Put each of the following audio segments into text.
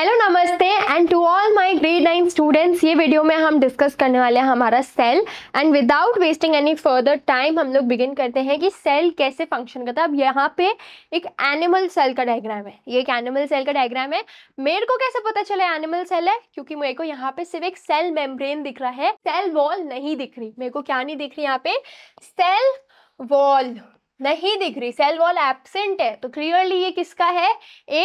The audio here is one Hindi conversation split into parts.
हेलो नमस्ते and to all my grade nine students ये वीडियो में हम डिस्कस करने वाले हैं हमारा cell and without wasting any further time हम लोग बिगिन करते हैं कि सेल कैसे फंक्शन करता है अब यहाँ पे एक एनिमल सेल का डायग्राम है ये एक एनिमल सेल का डायग्राम है मेरे को कैसे पता चला एनिमल सेल है क्योंकि मेरे को यहाँ पे सिर्फ एक सेल मेम्ब्रेन दिख रहा है सेल वॉल नहीं दिख रही मेरे को क्या नहीं दिख रही यहाँ पे सेल वॉल नहीं दिख रही सेल वॉल एबसेंट है तो क्लियरली ये किसका है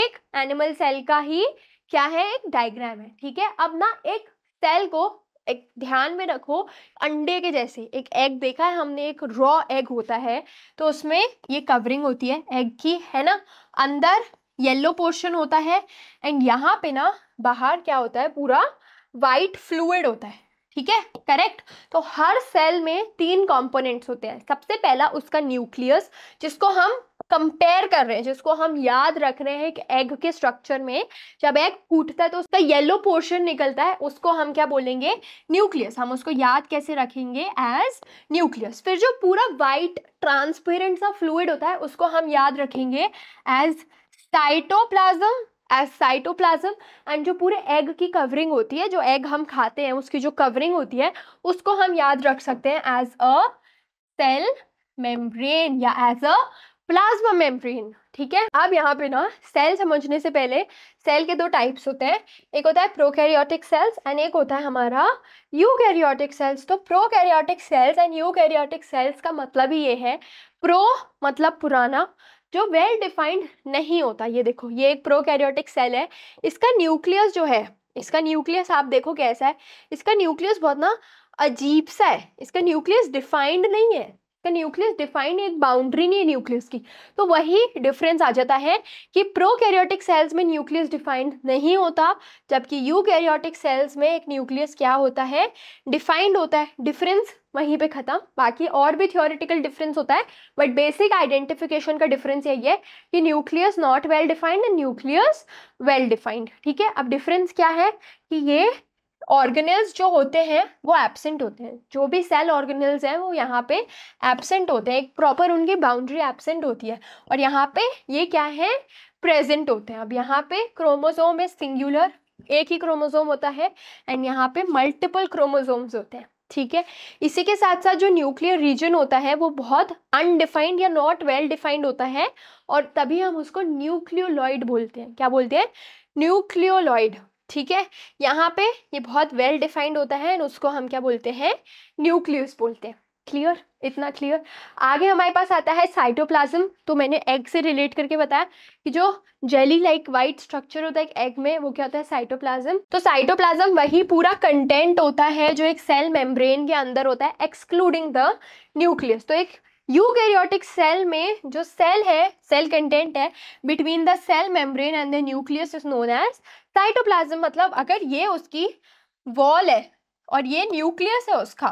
एक एनिमल सेल का ही क्या है एक डायग्राम है ठीक है अब ना एक सेल को एक ध्यान में रखो अंडे के जैसे एक एग देखा है हमने एक रॉ एग होता है तो उसमें ये कवरिंग होती है एग की है ना अंदर येलो पोर्शन होता है एंड यहाँ पे ना बाहर क्या होता है पूरा वाइट फ्लूड होता है ठीक है करेक्ट तो हर सेल में तीन कंपोनेंट्स होते हैं सबसे पहला उसका न्यूक्लियस जिसको हम कंपेयर कर रहे हैं जिसको हम याद रख रहे हैं कि एग के स्ट्रक्चर में जब एग फूटता है तो उसका येलो पोर्शन निकलता है उसको हम क्या बोलेंगे न्यूक्लियस हम उसको याद कैसे रखेंगे एज न्यूक्लियस फिर जो पूरा वाइट ट्रांसपेरेंट सा फ्लूड होता है उसको हम याद रखेंगे as cytoplasm as cytoplasm and जो पूरे एग की कवरिंग होती है जो एग हम खाते हैं उसकी जो कवरिंग होती है उसको हम याद रख सकते हैं एज अ सेल मेम्ब्रेन या एज अ प्लाज्मा मेम्ब्रेन ठीक है अब यहाँ पे ना सेल समझने से पहले सेल के दो टाइप्स होते हैं एक होता है प्रोकैरियोटिक सेल्स एंड एक होता है हमारा यूकैरियोटिक सेल्स तो prokaryotic cells and eukaryotic cells का मतलब ही ये है प्रो मतलब पुराना जो वेल डिफाइंड नहीं होता ये देखो ये एक प्रोकैरियोटिक सेल है इसका न्यूक्लियस जो है इसका न्यूक्लियस आप देखो कैसा है इसका न्यूक्लियस बहुत ना अजीब सा है इसका न्यूक्लियस डिफाइंड नहीं है द न्यूक्लियस डिफाइंड एक बाउंड्री नहीं है न्यूक्लियस की तो वही डिफरेंस आ जाता है कि प्रोकैरियोटिक सेल्स में न्यूक्लियस डिफाइंड नहीं होता जबकि यूकैरियोटिक सेल्स में एक न्यूक्लियस क्या होता है डिफाइंड होता है डिफरेंस वहीं पे ख़त्म बाकी और भी थियोरिटिकल डिफरेंस होता है बट बेसिक आइडेंटिफिकेशन का डिफरेंस यही है कि nucleus not well defined nucleus well defined ठीक है अब डिफरेंस क्या है कि ये ऑर्गेनल्स जो होते हैं वो एबसेंट होते हैं जो भी सेल ऑर्गेनल्स हैं वो यहाँ पे एबसेंट होते हैं एक प्रॉपर उनकी बाउंड्री एबसेंट होती है और यहाँ पे ये क्या है प्रेजेंट होते हैं अब यहाँ पे क्रोमोसोम है सिंगुलर एक ही क्रोमोसोम होता है एंड यहाँ पे मल्टीपल क्रोमोसोम्स होते हैं ठीक है इसी के साथ साथ जो न्यूक्लियर रीजन होता है वो बहुत अनडिफाइंड या नॉट वेल डिफाइंड होता है और तभी हम उसको न्यूक्लियोलॉइड बोलते हैं क्या बोलते हैं न्यूक्लियोलॉइड ठीक है यहाँ पे ये बहुत वेल डिफाइंड होता है एंड उसको हम क्या बोलते हैं न्यूक्लियस बोलते हैं क्लियर इतना क्लियर आगे हमारे पास आता है साइटोप्लाज्म तो मैंने एग से रिलेट करके बताया कि जो जेली लाइक वाइट स्ट्रक्चर होता है एक एग में वो क्या होता है साइटोप्लाज्म तो साइटोप्लाज्म वही पूरा कंटेंट होता है जो एक सेल मेम्ब्रेन के अंदर होता है एक्सक्लूडिंग द न्यूक्लियस तो एक यूकैरियोटिक सेल में जो सेल है सेल कंटेंट है between the cell membrane and the nucleus is known as cytoplasm मतलब अगर ये उसकी वॉल है और ये न्यूक्लियस है उसका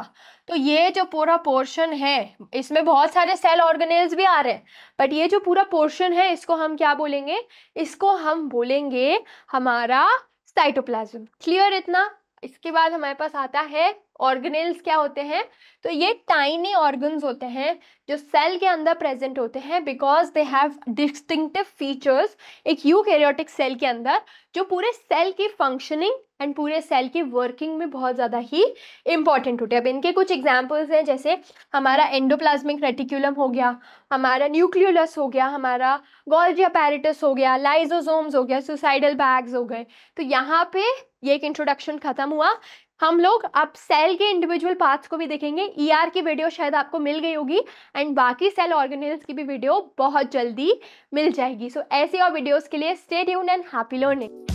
तो ये जो पूरा पोर्शन है इसमें बहुत सारे सेल ऑर्गेनेल्स भी आ रहे हैं बट ये जो पूरा पोर्शन है इसको हम क्या बोलेंगे इसको हम बोलेंगे हमारा साइटोप्लाज्म क्लियर इतना इसके बाद हमारे पास आता है ऑर्गेनेल्स क्या होते हैं तो ये टाइनी ऑर्गन्स होते हैं जो सेल के अंदर प्रेजेंट होते हैं because they have distinctive features एक यू कैरियोटिक सेल के अंदर जो पूरे सेल की फंक्शनिंग एंड पूरे सेल की वर्किंग में बहुत ज़्यादा ही इंपॉर्टेंट होते हैं अब इनके कुछ एग्जाम्पल्स हैं जैसे हमारा एंडोप्लाज्मिक रेटिकुलम हो गया हमारा न्यूक्लियोलस हो गया हमारा गोल्जी अपैरेटस हो गया लाइजोजोम्स हो गया सुसाइडल बैग्स हो गए तो यहाँ पे ये एक इंट्रोडक्शन ख़त्म हुआ हम लोग अब सेल के इंडिविजुअल पार्ट्स को भी देखेंगे ईआर e ER की वीडियो शायद आपको मिल गई होगी एंड बाकी सेल ऑर्गेनाइज की भी वीडियो बहुत जल्दी मिल जाएगी सो so, ऐसी और वीडियोस के लिए stay tune and happy learning